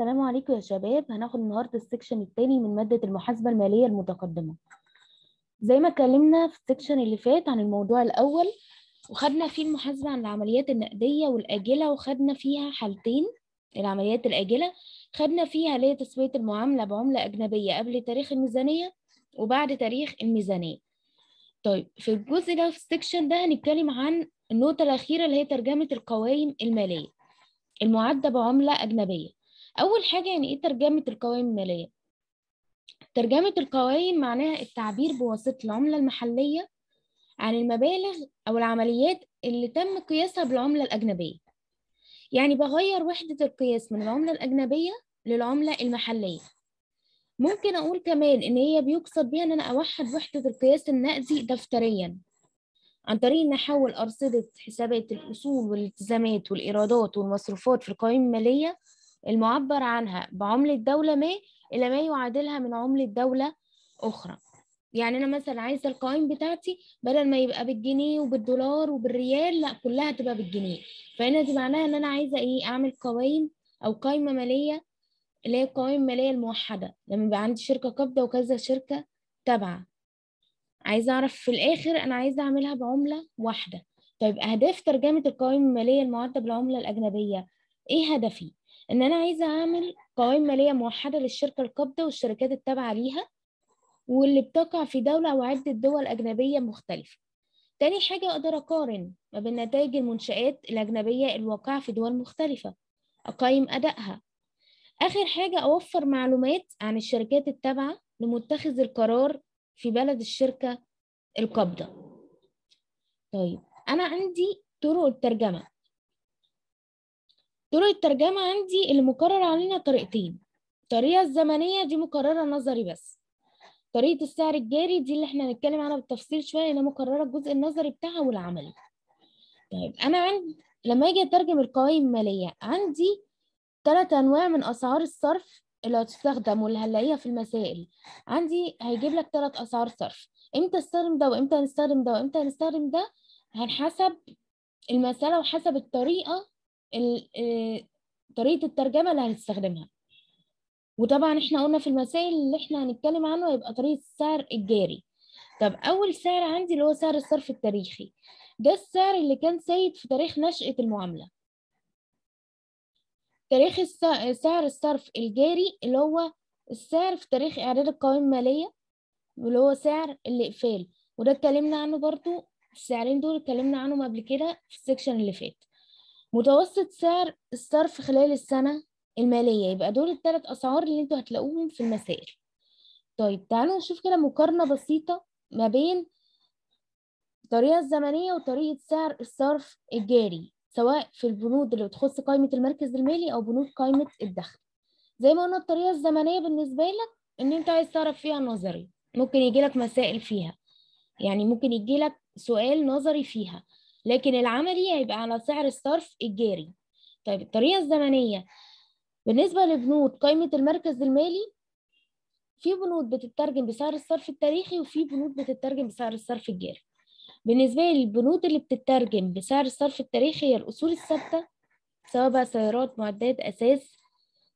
السلام عليكم يا شباب هناخد النهارده السكشن الثاني من ماده المحاسبه الماليه المتقدمه زي ما اتكلمنا في السكشن اللي فات عن الموضوع الاول وخدنا فيه المحاسبه عن العمليات النقديه والاجله وخدنا فيها حالتين العمليات الاجله خدنا فيها اللي هي تسويه المعامله بعمله اجنبيه قبل تاريخ الميزانيه وبعد تاريخ الميزانيه طيب في الجزء ده في السكشن ده هنتكلم عن النقطه الاخيره اللي هي ترجمه القوائم الماليه المعده بعمله اجنبيه اول حاجه يعني ايه ترجمه القوائم الماليه ترجمه القوائم معناها التعبير بواسطه العمله المحليه عن المبالغ او العمليات اللي تم قياسها بالعمله الاجنبيه يعني بغير وحده القياس من العمله الاجنبيه للعمله المحليه ممكن اقول كمان ان هي بيقصد بيها ان انا اوحد وحده القياس النقدي دفتريا عن طريق ان احول ارصده حسابات الاصول والالتزامات والايرادات والمصروفات في القوائم الماليه المعبر عنها بعملة دولة ما إلى ما يعادلها من عملة دولة أخرى يعني أنا مثلا عايزة القوائم بتاعتي بدل ما يبقى بالجنيه وبالدولار وبالريال لا كلها تبقى بالجنيه فهنا دي معناها إن أنا عايزة إيه أعمل قوائم أو قائمة مالية اللي هي القوائم المالية الموحدة لما يبقى عندي شركة قابضة وكذا شركة تابعة عايزة أعرف في الآخر أنا عايزة أعملها بعملة واحدة طيب أهداف ترجمة القوائم المالية المعدة بالعملة الأجنبية إيه هدفي؟ ان انا عايزه اعمل قوائم ماليه موحده للشركه القابضه والشركات التابعه ليها واللي بتقع في دوله او عده دول اجنبيه مختلفه تاني حاجه اقدر اقارن ما بين نتائج المنشات الاجنبيه الواقعه في دول مختلفه اقيم ادائها اخر حاجه اوفر معلومات عن الشركات التابعه لمتخذ القرار في بلد الشركه القابضه طيب انا عندي طرق الترجمه طرق الترجمة عندي اللي مكرر علينا طريقتين الطريقة الزمنية دي مكررة نظري بس طريقة السعر الجاري دي اللي احنا هنتكلم عنها بالتفصيل شوية هنا مكررة الجزء النظري بتاعها والعملي طيب أنا عندي لما أجي أترجم القوائم المالية عندي تلات أنواع من أسعار الصرف اللي هتستخدم واللي هنلاقيها في المسائل عندي هيجيب لك ثلاث أسعار صرف امتى استخدم ده وامتى هنستخدم ده وامتى هنستخدم ده هنحسب المسألة وحسب الطريقة آه، طريقه الترجمه اللي هنستخدمها وطبعا احنا قلنا في المسائل اللي احنا هنتكلم عنه هيبقى طريقه السعر الجاري طب اول سعر عندي اللي هو سعر الصرف التاريخي ده السعر اللي كان سيد في تاريخ نشاه المعامله تاريخ السعر سعر الصرف الجاري اللي هو السعر في تاريخ إعداد القوائم المالية واللي هو سعر الإقفال وده اتكلمنا عنه برضو السعرين دول اتكلمنا عنهم قبل كده في السكشن اللي فات متوسط سعر الصرف خلال السنة المالية يبقى دول الثلاث أسعار اللي انتوا هتلاقوهم في المسائل طيب تعالوا نشوف كده مقارنة بسيطة ما بين الطريقة الزمنية وطريقة سعر الصرف الجاري سواء في البنود اللي بتخص قائمة المركز المالي أو بنود قائمة الدخل زي ما قلنا الطريقة الزمنية بالنسبة لك إن أنت عايز تعرف فيها نظري ممكن يجيلك مسائل فيها يعني ممكن يجيلك سؤال نظري فيها لكن العملي هيبقى على سعر الصرف الجاري طيب الطريقة الزمنية بالنسبة لبنود قائمة المركز المالي في بنود بتترجم بسعر الصرف التاريخي وفي بنود بتترجم بسعر الصرف الجاري بالنسبة لي البنود اللي بتترجم بسعر الصرف التاريخي هي الأصول الثابتة سواء بقى سيارات معدات أساس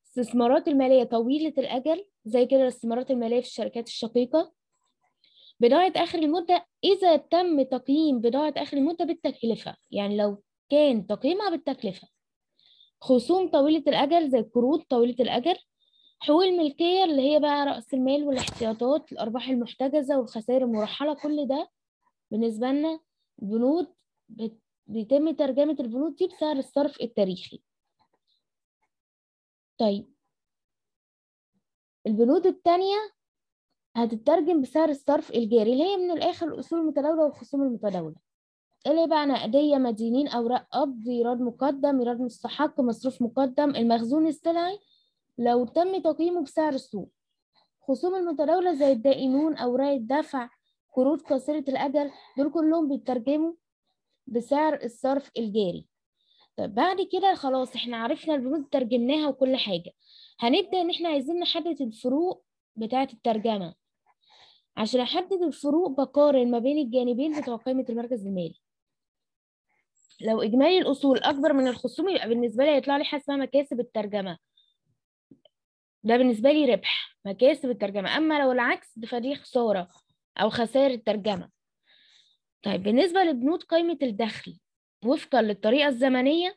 استثمارات المالية طويلة الأجل زي كده الاستثمارات المالية في الشركات الشقيقة بضاعة آخر المدة إذا تم تقييم بضاعة آخر المدة بالتكلفة يعني لو كان تقييمها بالتكلفة خصوم طويلة الأجل زي القروض طويلة الأجل حقوق الملكية اللي هي بقى رأس المال والاحتياطات الأرباح المحتجزة والخسائر المرحلة كل ده بالنسبة لنا بنود بيتم ترجمة البنود دي بسعر الصرف التاريخي طيب البنود الثانيه هتترجم بسعر الصرف الجاري اللي هي من الآخر الأصول المتداولة والخصوم المتداولة إيه اللي بقى نقدية مدينين أوراق قبض إيراد مقدم إيراد مستحق مصروف مقدم المخزون السلعي لو تم تقييمه بسعر السوق خصوم المتداولة زي الدائنون أوراق الدفع قروض قصيرة الأجل دول كلهم بيترجموا بسعر الصرف الجاري طب بعد كده خلاص احنا عرفنا البنود ترجمناها وكل حاجة هنبدأ ان احنا عايزين نحدد الفروق بتاعة الترجمة عشان أحدد الفروق بقارن ما بين الجانبين بتوع قائمة المركز المالي لو إجمالي الأصول أكبر من الخصوم يبقى بالنسبة لي هيطلع لي حاجة اسمها مكاسب الترجمة ده بالنسبة لي ربح مكاسب الترجمة أما لو العكس فدي خسارة أو خسائر الترجمة طيب بالنسبة لبنود قائمة الدخل وفقا للطريقة الزمنية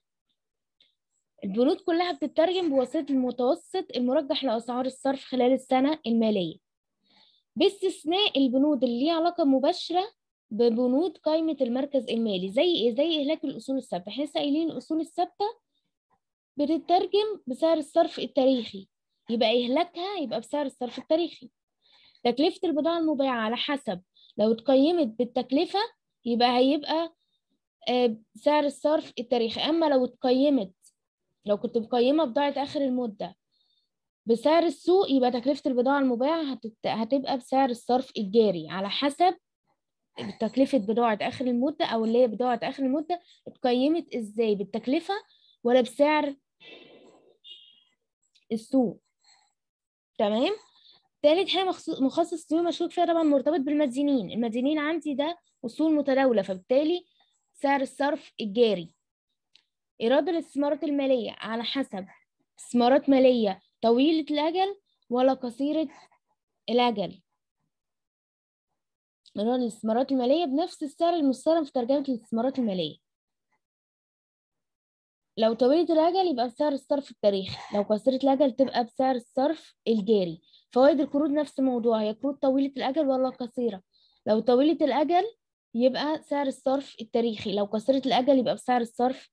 البنود كلها بتترجم بواسطة المتوسط المرجح لأسعار الصرف خلال السنة المالية باستثناء البنود اللي ليها علاقه مباشره ببنود قائمه المركز المالي زي ايه زي اهلاك الاصول الثابته احنا لسه قايلين الاصول الثابته بتترجم بسعر الصرف التاريخي يبقى إهلاكها يبقى بسعر الصرف التاريخي تكلفة البضاعة المباعة على حسب لو اتقيمت بالتكلفة يبقى هيبقى آه، سعر الصرف التاريخي أما لو اتقيمت لو كنت مقيمة بضاعة آخر المدة بسعر السوق يبقى تكلفة البضاعة المباعة هتت... هتبقى بسعر الصرف الجاري على حسب تكلفة بضاعة آخر المدة أو اللي هي بضاعة آخر المدة اتقيمت إزاي بالتكلفة ولا بسعر السوق تمام تالت حاجة مخصص سيولة مشروط فيها طبعا مرتبط بالمدينين المدينين عندي ده أصول متداولة فبالتالي سعر الصرف الجاري إيراد الاستثمارات المالية على حسب استثمارات مالية طويلة الأجل ولا قصيرة الأجل قانون الاستثمارات المالية بنفس السعر المستخدم في ترجمة الاستثمارات المالية لو طويلة الأجل يبقى بسعر الصرف التاريخي لو قصيرة الأجل تبقى بسعر الصرف الجاري فوائد القروض نفس الموضوع هي قروض طويلة الأجل ولا قصيرة لو طويلة الأجل يبقى سعر الصرف التاريخي لو قصيرة الأجل يبقى بسعر الصرف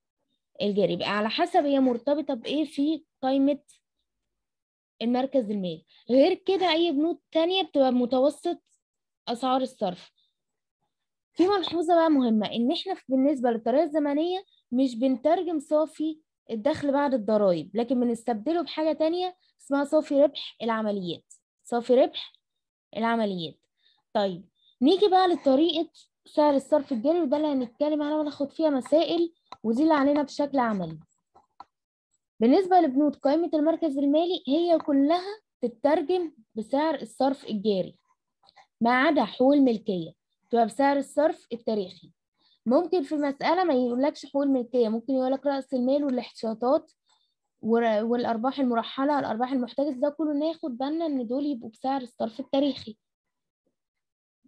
الجاري يبقى على حسب هي مرتبطة بإيه في قائمة المركز المالي غير كده اي بنود تانية بتبقى متوسط اسعار الصرف في ملحوظة بقى مهمة ان احنا بالنسبة للطريقة الزمنية مش بنترجم صافي الدخل بعد الضرائب لكن بنستبدله بحاجة تانية اسمها صافي ربح العمليات صافي ربح العمليات طيب نيجي بقى لطريقة سعر الصرف الجاري وده اللي هنتكلم عنه وناخد فيها مسائل ودي اللي علينا بشكل عملي بالنسبة لبنود قائمة المركز المالي هي كلها تترجم بسعر الصرف الجاري ما عدا حقوق الملكية تبقى بسعر الصرف التاريخي ممكن في مسألة ما يقولكش حقوق الملكية ممكن يقولك رأس المال والاحتياطات والأرباح المرحلة الأرباح المحتجزة ده كله ناخد بالنا إن دول يبقوا بسعر الصرف التاريخي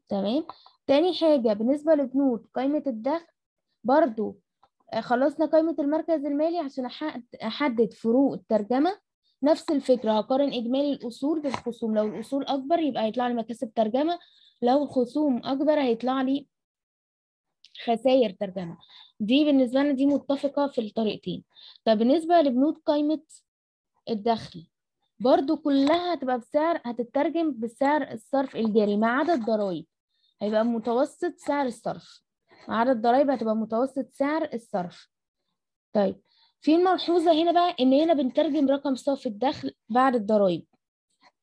تمام تاني حاجة بالنسبة لبنود قائمة الدخل برضو آه، خلصنا قائمة المركز المالي عشان أحدد فروق الترجمة نفس الفكرة هقارن إجمالي الأصول بالخصوم لو الأصول أكبر يبقى هيطلع لي مكاسب ترجمة لو الخصوم أكبر هيطلع لي خسائر ترجمة دي بالنسبة لنا دي متفقة في الطريقتين طب بالنسبة لبنود قائمة الدخل برضو كلها هتبقى بسعر هتترجم بسعر الصرف الجاري ما عدا الضرايب هيبقى متوسط سعر الصرف عدد الضرايب هتبقى متوسط سعر الصرف طيب في الملحوظة هنا بقى إن هنا بنترجم رقم صافي الدخل بعد الضرايب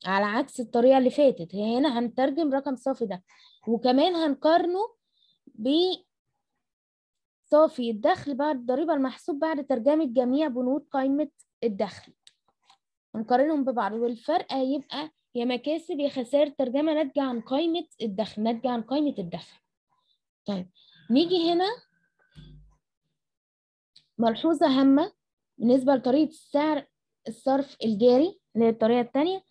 على عكس الطريقة اللي فاتت هي هنا هنترجم رقم صافي ده وكمان هنقارنه ب صافي الدخل بعد الضريبة المحسوب بعد ترجمة جميع بنود قائمة الدخل هنقارنهم ببعض والفرق هيبقى يا مكاسب يا خسائر ترجمة ناتجة عن قائمة الدخل ناتجة عن قائمة الدخل طيب نيجي هنا ملحوظة هامة بالنسبة لطريقة سعر الصرف الجاري اللي هي الطريقة التانية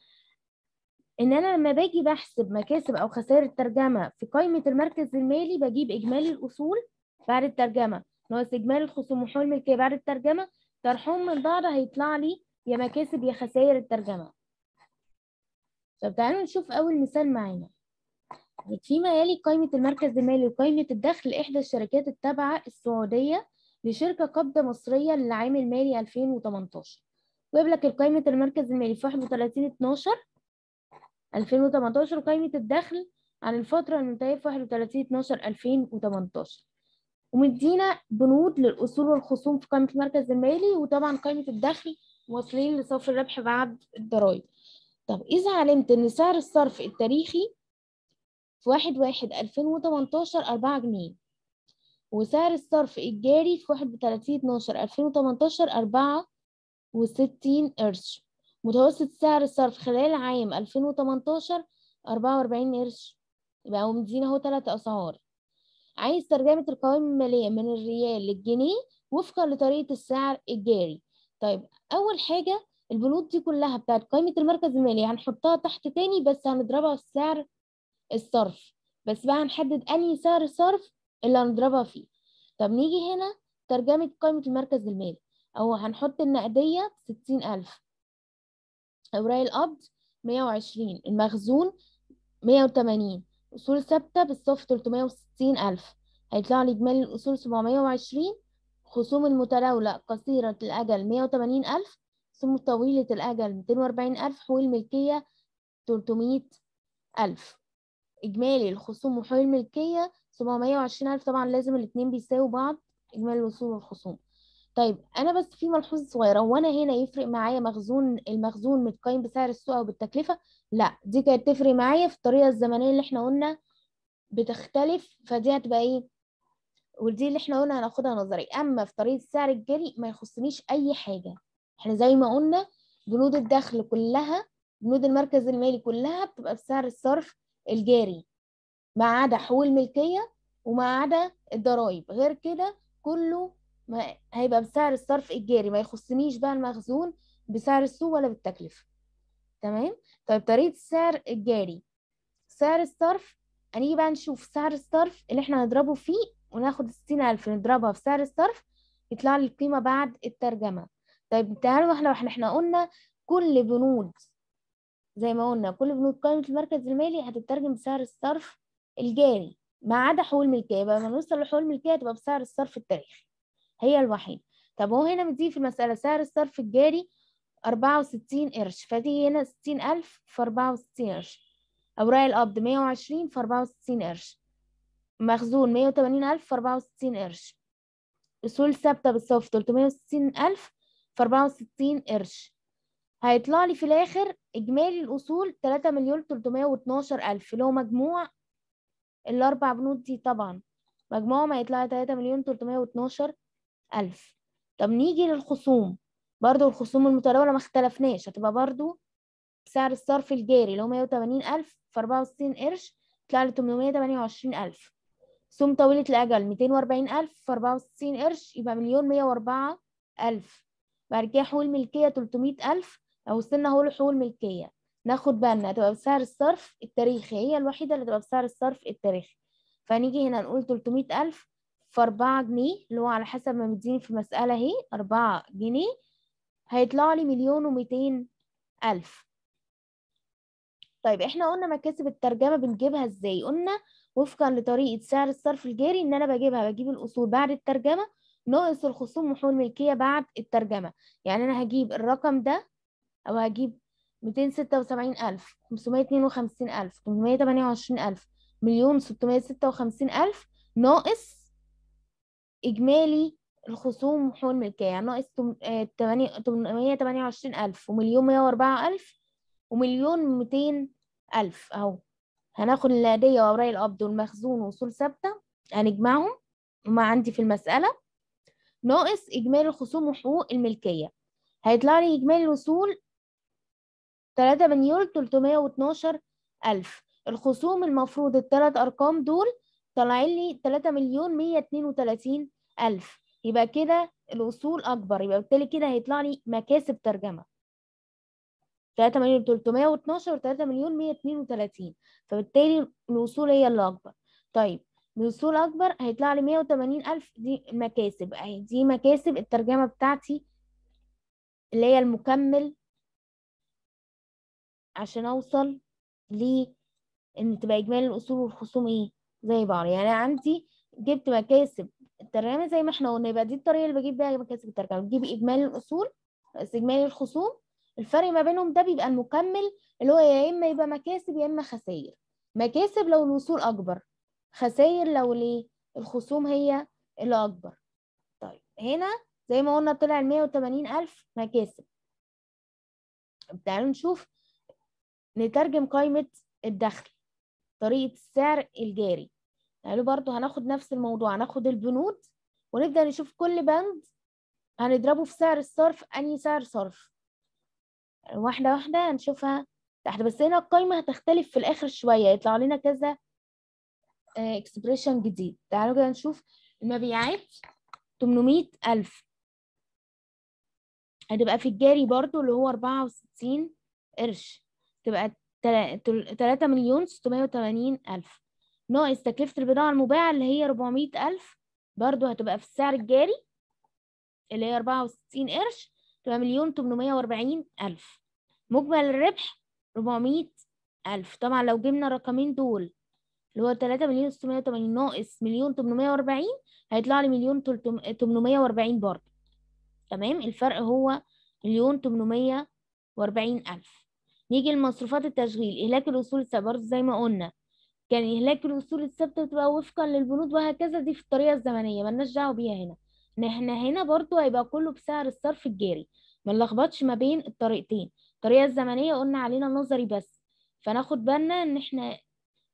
إن أنا لما باجي بحسب مكاسب أو خسائر الترجمة في قائمة المركز المالي بجيب إجمالي الأصول بعد الترجمة ناقص إجمالي الخصوم وحول الملكية بعد الترجمة طرحهم من بعض هيطلع لي يا مكاسب يا خسائر الترجمة طب تعالوا نشوف أول مثال معانا فيما يلي قائمة المركز المالي وقائمة الدخل إحدى الشركات التابعة السعودية لشركة قبضة مصرية للعام المالي 2018 ويقول لك قائمة المركز المالي في 31 12 2018 وقائمة الدخل عن الفترة المنتهية في 31 12 2018 ومدينا بنود للأصول والخصوم في قائمة المركز المالي وطبعا قائمة الدخل واصلين لصافي الربح بعد الضرايب طب إذا علمت إن سعر الصرف التاريخي في واحد واحد ألفين وتمنتاشر أربعة جنيه وسعر الصرف الجاري في واحد بتلاتين اتناشر ألفين وتمنتاشر أربعة وستين قرش متوسط سعر الصرف خلال عام ألفين وتمنتاشر أربعة وأربعين قرش يبقى هو مدينا أهو تلات أسعار عايز ترجمة القوائم المالية من الريال للجنيه وفقا لطريقة السعر الجاري طيب أول حاجة البنود دي كلها بتاعت قائمة المركز المالي هنحطها تحت تاني بس هنضربها في السعر الصرف بس بقى هنحدد انهي سعر الصرف اللي هنضربها فيه طب نيجي هنا ترجمة قائمة المركز المالي أو هنحط النقدية ستين ألف أوراق القبض مية وعشرين المخزون مية وتمانين أصول ثابتة بالصف تلتمية وستين ألف هيطلع لي إجمالي الأصول سبعمية وعشرين خصوم المتداولة قصيرة الأجل مية وتمانين ألف خصوم طويلة الأجل ميتين وأربعين ألف حقوق الملكية تلتمية ألف إجمالي الخصوم وحقوق الملكية 720 ألف طبعا لازم الاتنين بيساووا بعض إجمالي الوصول والخصوم طيب أنا بس في ملحوظة صغيرة وأنا هنا يفرق معايا مخزون المخزون متقيم بسعر السوق أو بالتكلفة لا دي كانت تفرق معايا في الطريقة الزمنية اللي احنا قلنا بتختلف فدي هتبقى إيه ودي اللي احنا قلنا هناخدها نظري أما في طريقة السعر الجري ما يخصنيش أي حاجة احنا زي ما قلنا بنود الدخل كلها بنود المركز المالي كلها بتبقى بسعر الصرف الجاري ما عدا حقوق الملكية وما عدا الضرائب غير كده كله ما هيبقى بسعر الصرف الجاري ما يخصنيش بقى المخزون بسعر السوق ولا بالتكلفة تمام طيب طريقة السعر الجاري سعر الصرف هنيجي بقى نشوف سعر الصرف اللي احنا هنضربه فيه وناخد الستين ألف نضربها في سعر الصرف يطلع لي القيمة بعد الترجمة طيب تعالوا احنا احنا قلنا كل بنود زي ما قلنا كل بنود قائمه المركز المالي هتترجم بسعر الصرف الجاري ما عدا حقوق الملكيه يبقى لما نوصل لحقوق الملكيه تبقى بسعر الصرف التاريخي هي الوحيد طب هو هنا مديه في المساله سعر الصرف الجاري 64 قرش فدي هنا 60000 في 64 قرش اوراق القبض 120 في 64 قرش مخزون 180000 في 64 قرش اصول ثابته بالصف 360000 في 64 قرش هيطلع لي في الاخر اجمالي الاصول 3 مليون 312 الف اللي هو مجموع الاربع بنود دي طبعا مجموعهم هيطلع 3 مليون 312 الف طب نيجي للخصوم برضو الخصوم المتداولة ما اختلفناش هتبقى برضو سعر الصرف الجاري اللي هو 180 ألف في 64 قرش يطلع لي 828 ألف سوم طويلة الأجل 240 ألف في 64 قرش يبقى مليون 104 ألف بعد كده حقوق الملكية 300 ألف لو وصلنا اهو لحقوق الملكيه ناخد بالنا تبقى بسعر الصرف التاريخي هي الوحيده اللي تبقى بسعر الصرف التاريخي فنيجي هنا نقول 300000 في 4 جنيه اللي هو على حسب ما مديني في المساله اهي 4 جنيه هيطلع لي مليون وميتين ألف طيب احنا قلنا مكاسب الترجمة بنجيبها ازاي قلنا وفقا لطريقة سعر الصرف الجاري ان انا بجيبها بجيب الاصول بعد الترجمة ناقص الخصوم وحقوق الملكية بعد الترجمة يعني انا هجيب الرقم ده أو هجيب ميتين ستة وسبعين ألف خمسمية اتنين وخمسين ألف تمنمية تمانية وعشرين ألف مليون ستمية ستة وخمسين ألف ناقص إجمالي الخصوم وحقوق الملكية يعني ناقص آه، تمنمية تمانية وعشرين ألف ومليون مية وأربعة ألف ومليون ميتين ألف أهو هناخد الهدية وأوراق القبض والمخزون وصول ثابتة هنجمعهم وما عندي في المسألة ناقص إجمالي الخصوم وحقوق الملكية هيطلع لي إجمالي الوصول 3 مليون 312 ألف الخصوم المفروض الثلاث أرقام دول طالعين لي 3 مليون 132 ألف يبقى كده الوصول أكبر يبقى بالتالي كده هيطلع لي مكاسب ترجمة 3 مليون 312 و 3 مليون 132 فبالتالي الوصول هي اللي أكبر طيب الوصول أكبر هيطلع لي 180 ألف دي مكاسب دي مكاسب الترجمة بتاعتي اللي هي المكمل عشان اوصل ل ان تبقى اجمالي الاصول والخصوم ايه زي بعض يعني انا عندي جبت مكاسب الترجمه زي ما احنا قلنا يبقى دي الطريقه اللي بجيب بيها مكاسب الترجمه بجيب اجمالي الاصول بس اجمالي الخصوم الفرق ما بينهم ده بيبقى المكمل اللي هو يا اما يبقى مكاسب يا اما خسائر مكاسب لو الوصول اكبر خسائر لو ليه الخصوم هي اللي اكبر طيب هنا زي ما قلنا طلع ال 180000 مكاسب تعالوا نشوف نترجم قائمة الدخل طريقة السعر الجاري يعني برضو هناخد نفس الموضوع هناخد البنود ونبدأ نشوف كل بند هنضربه في سعر الصرف أنهي سعر صرف واحدة واحدة هنشوفها تحت بس هنا القايمة هتختلف في الآخر شوية يطلع لنا كذا اكسبريشن آه، جديد تعالوا كده نشوف المبيعات 800000 ألف هتبقى في الجاري برضو اللي هو 64 قرش تبقى 3 مليون 680 ألف ناقص تكلفة البضاعة المباعة اللي هي 400 ألف برضو هتبقى في السعر الجاري اللي هي 64 قرش تبقى مليون 840 ألف مجمل الربح 400 ألف طبعا لو جبنا الرقمين دول اللي هو 3 مليون 680 ناقص مليون 840 هيطلع لي مليون 840 برضه تمام الفرق هو مليون 840 ألف نيجي لمصروفات التشغيل إهلاك الأصول الثابتة برضه زي ما قلنا كان إهلاك الأصول الثابتة بتبقى وفقا للبنود وهكذا دي في الطريقة الزمنية مالناش دعوة بيها هنا احنا هنا برضه هيبقى كله بسعر الصرف الجاري ما نلخبطش ما بين الطريقتين الطريقة الزمنية قلنا علينا نظري بس فناخد بالنا إن احنا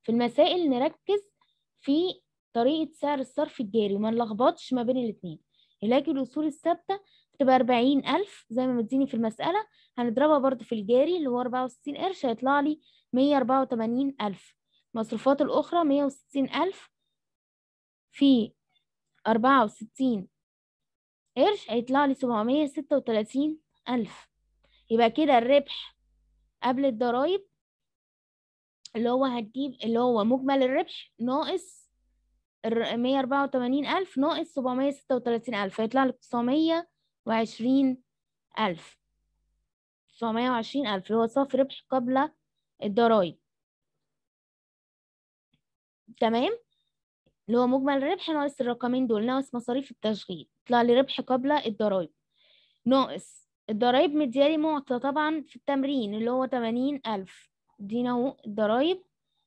في المسائل نركز في طريقة سعر الصرف الجاري وما نلخبطش ما بين الاتنين إهلاك الأصول الثابتة تبقى 40000 زي ما مديني في المساله هنضربها برده في الجاري اللي هو 64 قرش هيطلع لي 184000 المصروفات الاخرى 160000 في 64 قرش هيطلع لي 736000 يبقى كده الربح قبل الضرايب اللي هو هتجيب اللي هو مجمل الربح ناقص ال 184000 ناقص 736000 هيطلع لي 900 وعشرين ألف تسعمية وعشرين ألف اللي هو صافي ربح قبل الضرايب تمام اللي هو مجمل الربح ناقص الرقمين دول ناقص مصاريف التشغيل يطلع لي ربح قبل الضرايب ناقص الضرايب مديالي معطى طبعا في التمرين اللي هو تمانين ألف دينا اهو الضرايب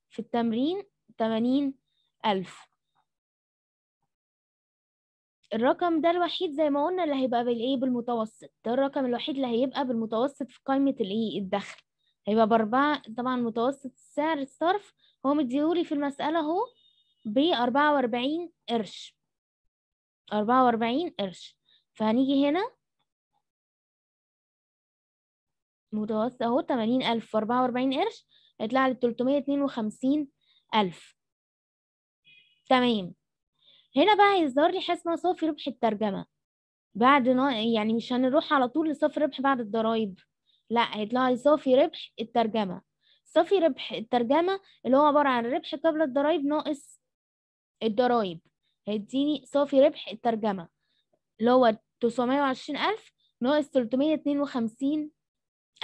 في التمرين تمانين ألف الرقم ده الوحيد زي ما قلنا اللي هيبقى بالايه بالمتوسط ده الرقم الوحيد اللي هيبقى بالمتوسط في قائمة الايه الدخل هيبقى بأربعة طبعا متوسط سعر الصرف هو مديهولي في المسألة اهو بأربعة وأربعين قرش أربعة وأربعين قرش فهنيجي هنا متوسط اهو تمانين ألف وأربعة وأربعين قرش هيطلع لي تلتمية اتنين وخمسين ألف تمام هنا بقى هيظهر لي حاجه اسمها صافي ربح الترجمه بعد نا... يعني مش هنروح على طول لصافي ربح بعد الضرايب لا هيطلع لي صافي ربح الترجمه صافي ربح الترجمه اللي هو عباره عن ربح قبل الضرايب ناقص الضرايب هيديني صافي ربح الترجمه اللي هو 920000 ناقص 352000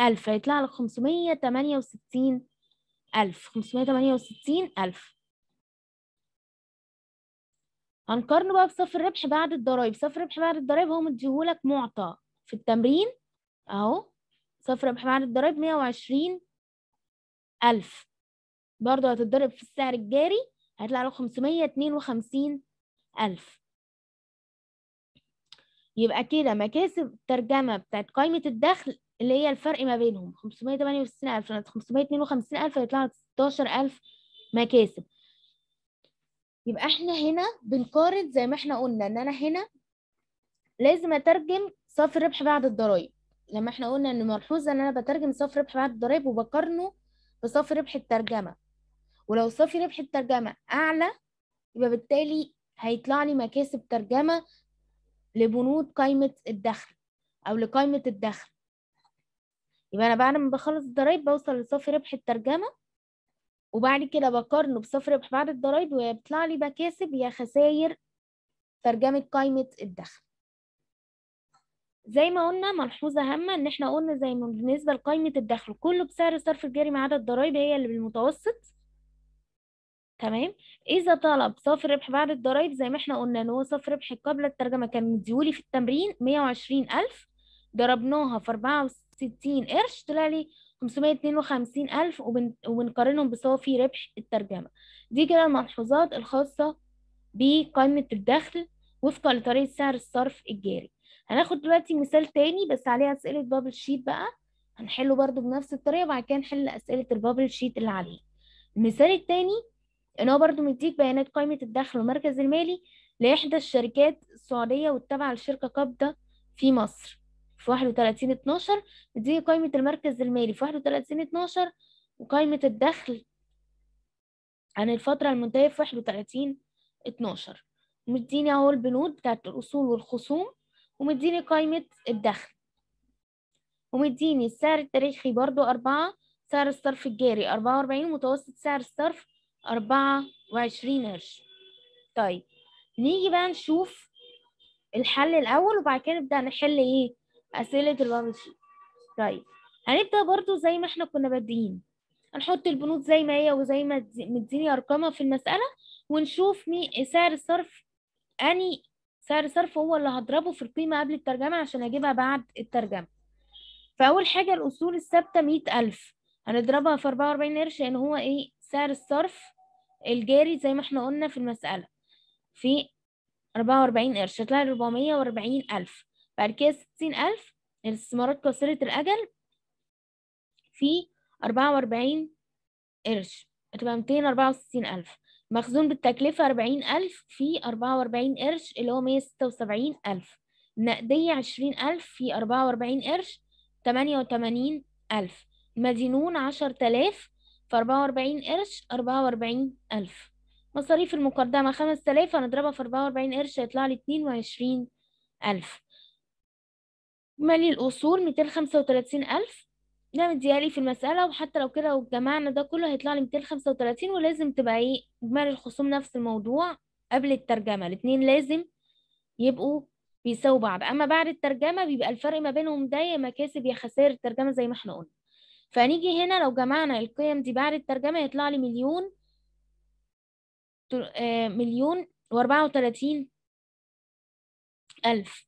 ألف هيطلع لك 568000 ألف ألف هنقارنه بقى بصف الربح بعد الضرايب صف الربح بعد الضرايب هو مديهولك معطى في التمرين اهو صف ربح بعد الضرايب 120 ألف برضه هتتضرب في السعر الجاري هيطلع له 552 ألف يبقى كده مكاسب الترجمة بتاعت قائمة الدخل اللي هي الفرق ما بينهم 568 ألف 552 ألف هيطلع 16 ألف مكاسب يبقى احنا هنا بنقارن زي ما احنا قلنا ان انا هنا لازم اترجم صافي الربح بعد الضرايب لما احنا قلنا ان ملحوظ ان انا بترجم صافي ربح بعد الضرايب وبقارنه بصافي ربح الترجمه ولو صافي ربح الترجمه اعلى يبقى بالتالي هيطلع لي مكاسب ترجمه لبنود قائمه الدخل او لقائمه الدخل يبقى انا بعد ما بخلص الضرايب بوصل لصافي ربح الترجمه وبعد كده بقارنه بصفر بعد الضرايب وبيطلع لي بكاسب يا خساير ترجمة قائمة الدخل زي ما قلنا ملحوظة هامة إن إحنا قلنا زي ما بالنسبة لقائمة الدخل كله بسعر الصرف الجاري ما عدا الضرايب هي اللي بالمتوسط تمام إذا طلب صافي ربح بعد الضرايب زي ما إحنا قلنا إن هو صافي ربح قبل الترجمة كان مديولي في التمرين مية وعشرين ألف ضربناها في أربعة وستين قرش طلع لي 552 ألف وبنقارنهم بصافي ربح الترجمة دي كده الملحوظات الخاصة بقائمة الدخل وفقا لطريقة سعر الصرف الجاري هناخد دلوقتي مثال تاني بس عليه أسئلة بابل شيت بقى هنحله برضو بنفس الطريقة وبعد كده نحل أسئلة البابل شيت اللي عليه المثال التاني إن هو برضو مديك بيانات قائمة الدخل والمركز المالي لإحدى الشركات السعودية والتابعة لشركة قابضة في مصر في 31 12 دي قائمة المركز المالي في 31 12 وقائمة الدخل عن الفترة المنتهية في 31 12 ومديني اهو البنود بتاعت الأصول والخصوم ومديني قائمة الدخل ومديني السعر التاريخي برضو أربعة سعر الصرف الجاري أربعة وأربعين متوسط سعر الصرف أربعة وعشرين قرش طيب نيجي بقى نشوف الحل الأول وبعد كده نبدأ نحل إيه أسئلة البابل شيت طيب هنبدأ برضو زي ما احنا كنا بادئين هنحط البنود زي ما هي وزي ما مديني أرقامها في المسألة ونشوف مي سعر الصرف أني سعر الصرف هو اللي هضربه في القيمة قبل الترجمة عشان أجيبها بعد الترجمة فأول حاجة الأصول الثابتة مية ألف هنضربها في أربعة وأربعين قرش لأن يعني هو إيه سعر الصرف الجاري زي ما احنا قلنا في المسألة في أربعة وأربعين قرش هتلاقي أربعمية وأربعين ألف بعد كده ستين ألف الاستثمارات قصيرة الأجل في أربعة وأربعين قرش هتبقى ميتين أربعة وستين ألف مخزون بالتكلفة أربعين ألف في أربعة وأربعين قرش اللي هو مية ستة وسبعين ألف نقدية عشرين ألف في أربعة وأربعين قرش تمانية وتمانين ألف مدينون عشر تلاف في أربعة وأربعين قرش أربعة وأربعين ألف مصاريف المقدمة خمس تلاف هنضربها في أربعة وأربعين قرش هيطلعلي اتنين وعشرين ألف مالي الأصول ميتين خمسة وتلاتين ألف ده مديالي في المسألة وحتى لو كده لو جمعنا ده كله هيطلع لي ميتين خمسة وتلاتين ولازم تبقى ايه إجمالي الخصوم نفس الموضوع قبل الترجمة الاتنين لازم يبقوا بيساووا بعض أما بعد الترجمة بيبقى الفرق ما بينهم ده يا مكاسب يا خسائر الترجمة زي ما احنا قلنا فنيجي هنا لو جمعنا القيم دي بعد الترجمة هيطلع لي مليون آه، مليون وأربعة وتلاتين ألف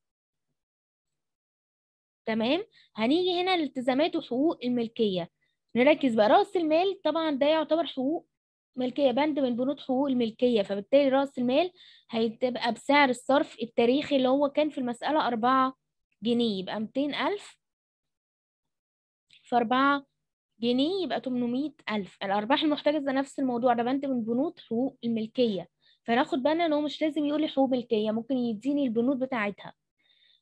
تمام هنيجي هنا لالتزامات وحقوق الملكيه نركز بقى راس المال طبعا ده يعتبر حقوق ملكيه بند من بنود حقوق الملكيه فبالتالي راس المال هيتبقى بسعر الصرف التاريخي اللي هو كان في المساله 4 جنيه يبقى 200000 في 4 جنيه يبقى 800000 الارباح المحتجزه نفس الموضوع ده بند من بنود حقوق الملكيه فناخد بالنا ان هو مش لازم يقول لي حقوق ملكيه ممكن يديني البنود بتاعتها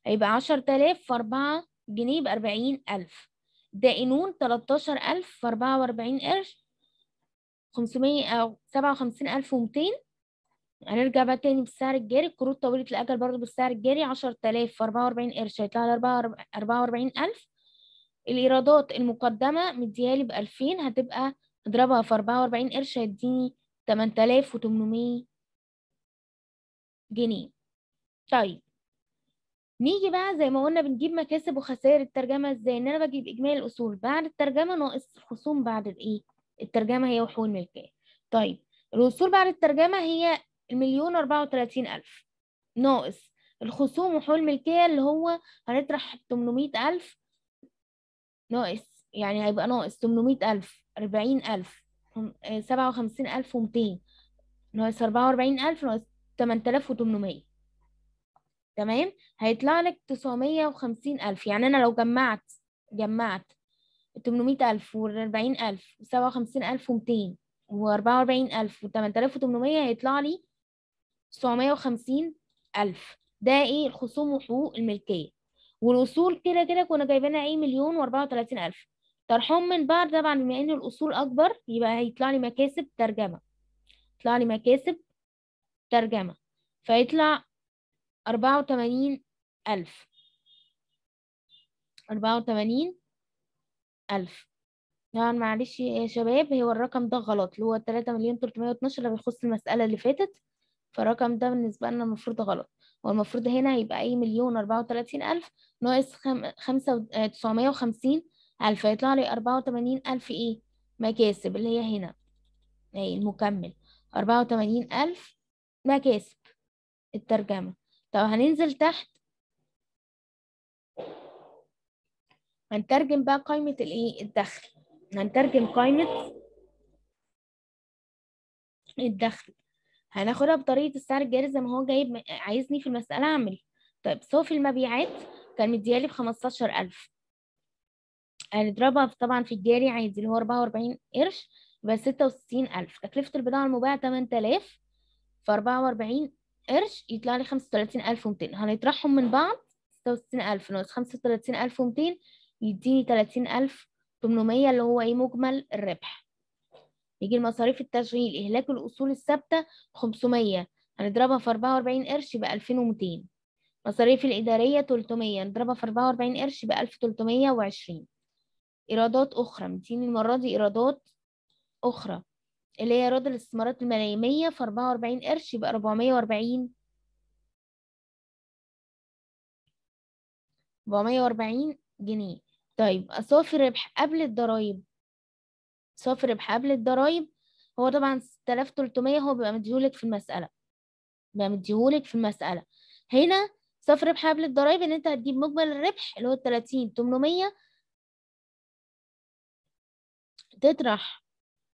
هيبقى 10000 في 4 جنيه ب 40000 دائنون تلتاشر ألف في أربعة وأربعين قرش خمسمية أو سبعة وخمسين ألف هنرجع بقى تاني بالسعر الجاري القروض طويلة الأجل برضه بالسعر الجاري 10000 في أربعة وأربعين قرش هيطلع لي أربعة وأربعين ألف الإيرادات المقدمة مديهالي بألفين هتبقى اضربها في أربعة وأربعين قرش هيديني 8800 وتمنمية جنيه طيب نيجي بقى زي ما قلنا بنجيب مكاسب وخسائر الترجمة ازاي ان انا بجيب اجمالي الاصول بعد الترجمة ناقص خصوم بعد الايه الترجمة هي وحقوق الملكية طيب الاصول بعد الترجمة هي المليون اربعة وتلاتين الف ناقص الخصوم وحقوق الملكية اللي هو هنطرح تمنمية الف ناقص يعني هيبقى ناقص تمنمية الف اربعين الف آه، سبعة وخمسين الف ومتين ناقص اربعة واربعين الف ناقص تمن تلاف تمام هيطلع لك 950 ألف يعني أنا لو جمعت جمعت 800 ألف و40 ألف و57 ألف و200 و44 ألف و8800 هيطلع لي 950 ألف ده إيه الخصوم وحقوق الملكية والأصول كده كده كنا جايبينها إيه مليون و34 ألف طرحهم من بعض طبعا بما إن الأصول أكبر يبقى هيطلع لي مكاسب ترجمة يطلع لي مكاسب ترجمة فيطلع أربعة وتمانين ألف أربعة وتمانين ألف طبعا معلش يا شباب هو الرقم ده غلط اللي هو تلاتة مليون تلتمية واتناشر اللي بيخص المسألة اللي فاتت فالرقم ده بالنسبة لنا المفروض غلط هو المفروض هنا هيبقى أي مليون أربعة وتلاتين ألف ناقص خمسة آه، تسعمية وخمسين ألف هيطلع لي أربعة وتمانين ألف إيه مكاسب اللي هي هنا أهي المكمل أربعة وتمانين ألف مكاسب الترجمة طب هننزل تحت هنترجم بقى قائمة الايه الدخل هنترجم قائمة الدخل هناخدها بطريقة السعر الجاري زي ما هو جايب عايزني في المسألة أعمل طيب صافي المبيعات كان مديالي بخمستاشر ألف هنضربها طبعا في الجاري عادي اللي هو أربعة وأربعين قرش يبقى ستة وستين ألف تكلفة البضاعة المباعة تمن تلاف فأربعة وأربعين قرش يطلع لي 35200 هنطرحهم من بعض 66000 ناقص 35200 يديني 30800 اللي هو ايه مجمل الربح يجي المصاريف التشغيل اهلاك الاصول الثابته 500 هنضربها في 44 قرش يبقى 2200 مصاريف الاداريه 300 نضربها في 44 قرش يبقى 1320 ايرادات اخرى مديني المره دي ايرادات اخرى اللي هي رد الاستثمارات مية في أربعة وأربعين قرش يبقى أربعمية وأربعين أربعمية وأربعين جنيه طيب صافي الربح قبل الضرايب صافي الربح قبل الضرايب هو طبعا ستلاف تلتمية هو بيبقى مديهولك في المسألة بيبقى مديهولك في المسألة هنا صافي الربح قبل الضرايب إن أنت هتجيب مجمل الربح اللي هو التلاتين تمنمية تطرح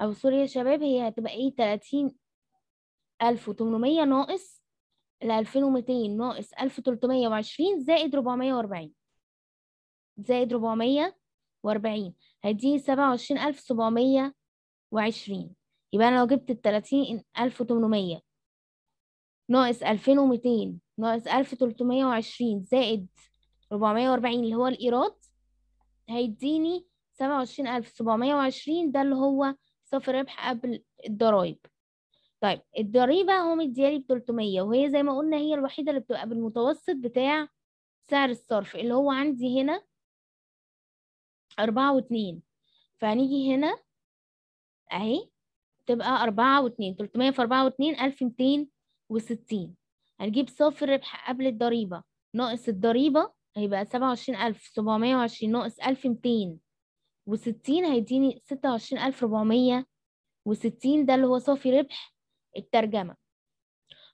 أو سوري يا شباب هي هتبقى إيه تلاتين ألف وتمنمية ناقص الألفين ومتين ناقص ألف وتلتمية وعشرين زائد ربعمية وأربعين زائد ربعمية وأربعين هيديني سبعة وعشرين ألف سبعمية وعشرين يبقى أنا لو جبت التلاتين ألف وتمنمية ناقص ألفين ومتين ناقص ألف وتلتمية وعشرين زائد ربعمية وأربعين اللي هو الإيراد هيديني سبعة وعشرين ألف سبعمية وعشرين ده اللي هو صافي ربح قبل الضرايب طيب الضريبة هو مديالي ب 300 وهي زي ما قلنا هي الوحيدة اللي بتبقى بالمتوسط بتاع سعر الصرف اللي هو عندي هنا أربعة واتنين فهنيجي هنا أهي تبقى أربعة واتنين تلتمية في أربعة واتنين ألف ميتين وستين هنجيب صافي الربح قبل الضريبة ناقص الضريبة هيبقى سبعة وعشرين ألف سبعمية وعشرين ناقص ألف ميتين وستين هيديني ستة وعشرين ألف ربعمية وستين ده اللي هو صافي ربح الترجمة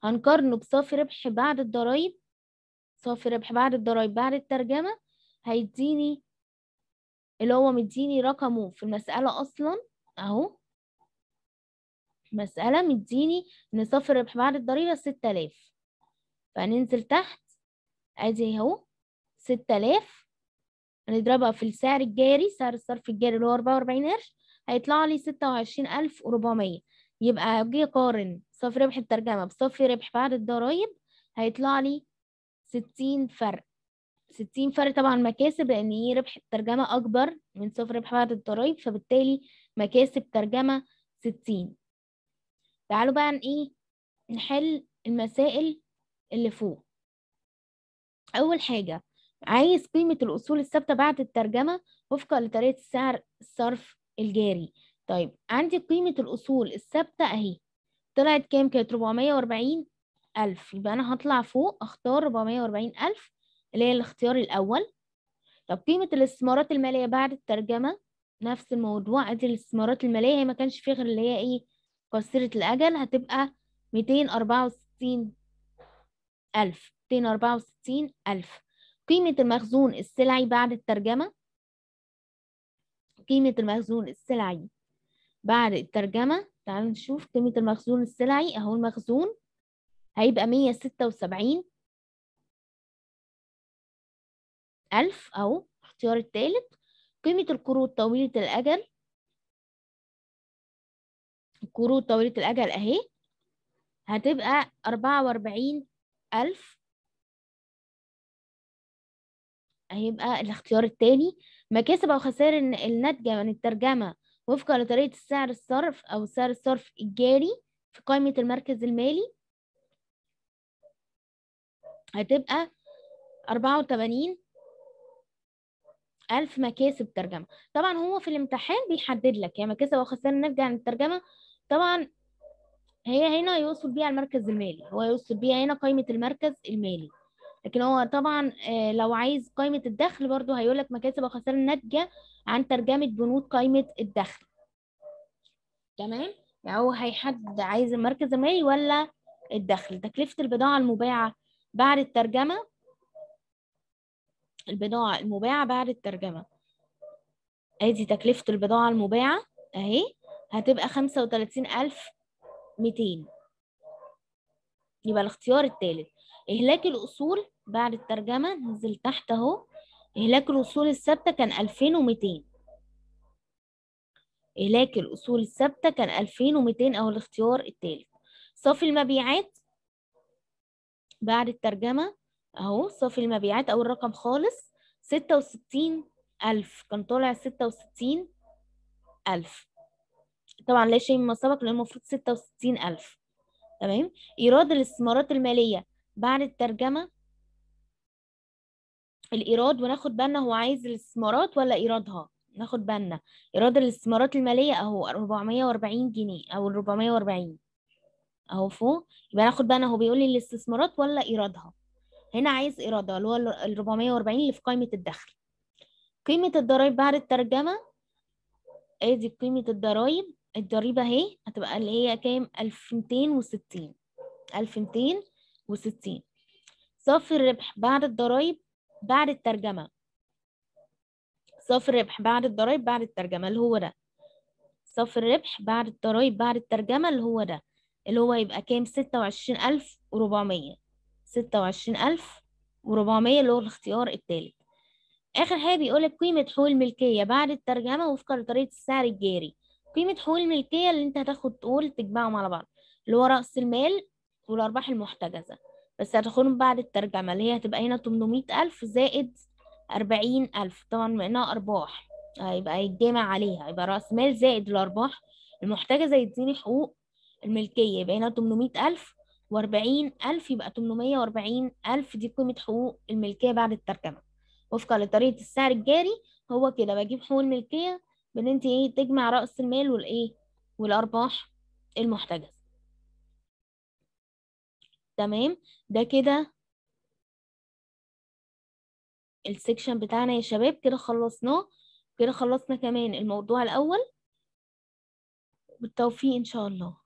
هنقارنه بصافي ربح بعد الضرايب صافي ربح بعد الضرايب بعد الترجمة هيديني اللي هو مديني رقمه في المسألة أصلا أهو مسألة مديني إن صافي ربح بعد الضريبة ستة آلاف تحت أدي أهو ستة آلاف هنضربها في السعر الجاري سعر الصرف الجاري اللي هو 44 قرش هيطلع لي 26400 يبقى جه قارن صافي ربح الترجمة بصافي ربح بعد الضرايب هيطلع لي 60 فرق 60 فرق طبعا مكاسب لأن ايه ربح الترجمة أكبر من صافي ربح بعد الضرايب فبالتالي مكاسب ترجمة 60 تعالوا بقى ايه نحل المسائل اللي فوق أول حاجة عايز قيمة الأصول الثابتة بعد الترجمة وفقا لطريقة سعر الصرف الجاري طيب عندي قيمة الأصول الثابتة أهي طلعت كام كانت 440 ألف يبقى أنا هطلع فوق أختار 440 ألف اللي هي الاختيار الأول طب قيمة الاستثمارات المالية بعد الترجمة نفس الموضوع ادي الاستثمارات المالية هي ما كانش فيها غير اللي هي ايه قصيرة الأجل هتبقى ميتين أربعة وستين ألف ميتين أربعة وستين ألف قيمة المخزون السلعي بعد الترجمة قيمة المخزون السلعي بعد الترجمة تعالوا نشوف قيمة المخزون السلعي أهو المخزون هيبقى مية ستة وسبعين ألف أهو اختيار التالت قيمة القروض طويلة الأجل القروض طويلة الأجل أهي هتبقى أربعة وأربعين ألف هيبقى الاختيار التاني مكاسب أو خسائر الناتجة عن الترجمة وفقا لطريقة سعر الصرف أو سعر الصرف الجاري في قائمة المركز المالي هتبقى أربعة وتمانين ألف مكاسب ترجمة طبعا هو في الامتحان بيحدد لك هي يعني مكاسب أو خسائر الناتجة عن الترجمة طبعا هي هنا يوصل بيها المركز المالي هو يوصل بيها هنا قائمة المركز المالي لكن هو طبعا آه، لو عايز قائمة الدخل برضو هيقول لك مكاسب وخسائر ناتجه عن ترجمة بنود قائمة الدخل تمام يعني هو هيحدد عايز المركز المالي ولا الدخل تكلفة البضاعة المباعة بعد الترجمة البضاعة المباعة بعد الترجمة ادي تكلفة البضاعة المباعة اهي هتبقى خمسة وتلاتين ألف ميتين يبقى الاختيار الثالث إهلاك الأصول بعد الترجمة ننزل تحت اهو إهلاك الأصول الثابتة كان 2200 إهلاك الأصول الثابتة كان 2200 أهو الاختيار الثالث صافي المبيعات بعد الترجمة أهو صافي المبيعات أول رقم خالص 66000 كان طالع 66000 طبعا لا شيء مما سبق لأن المفروض 66000 تمام إيراد الاستثمارات المالية بعد الترجمة الايراد وناخد بالنا هو عايز الاستثمارات ولا ايرادها ناخد بالنا ايراد الاستثمارات الماليه اهو 440 جنيه او 440 اهو فوق يبقى ناخد بالنا هو بيقول لي الاستثمارات ولا ايرادها هنا عايز ايرادها اللي هو ال 440 اللي في قائمه الدخل قيمه الضرائب بعد الترجمه ادي قيمه الضرائب الضريبه اهي هتبقى اللي هي كام 1260 1260 صافي الربح بعد الضرايب بعد الترجمة صافي الربح بعد الضرايب بعد الترجمة اللي هو ده صافي الربح بعد الضرايب بعد الترجمة اللي هو ده اللي هو يبقى كام ستة وعشرين ألف وربعمية ستة وعشرين ألف وربعمية اللي هو الاختيار التالت آخر حاجة بيقولك قيمة حقوق الملكية بعد الترجمة وفقا لطريقة السعر الجاري قيمة حقوق الملكية اللي انت هتاخد تقول تجمعهم على بعض اللي هو رأس المال والأرباح المحتجزة بس هتاخدهم بعد الترجمة اللي هي هتبقى هنا 800000 زائد 40000 طبعا انها أرباح هيبقى يتجمع عليها يبقى رأس مال زائد الأرباح المحتجزة زي يديني حقوق الملكية يبقى هنا 800000 و40000 يبقى 840000 دي قيمة حقوق الملكية بعد الترجمة وفقا لطريقة السعر الجاري هو كده بجيب حقوق الملكية بان انت ايه تجمع رأس المال والايه والأرباح المحتجزة تمام ده كده السكشن بتاعنا يا شباب كده خلصناه كده خلصنا كمان الموضوع الأول بالتوفيق إن شاء الله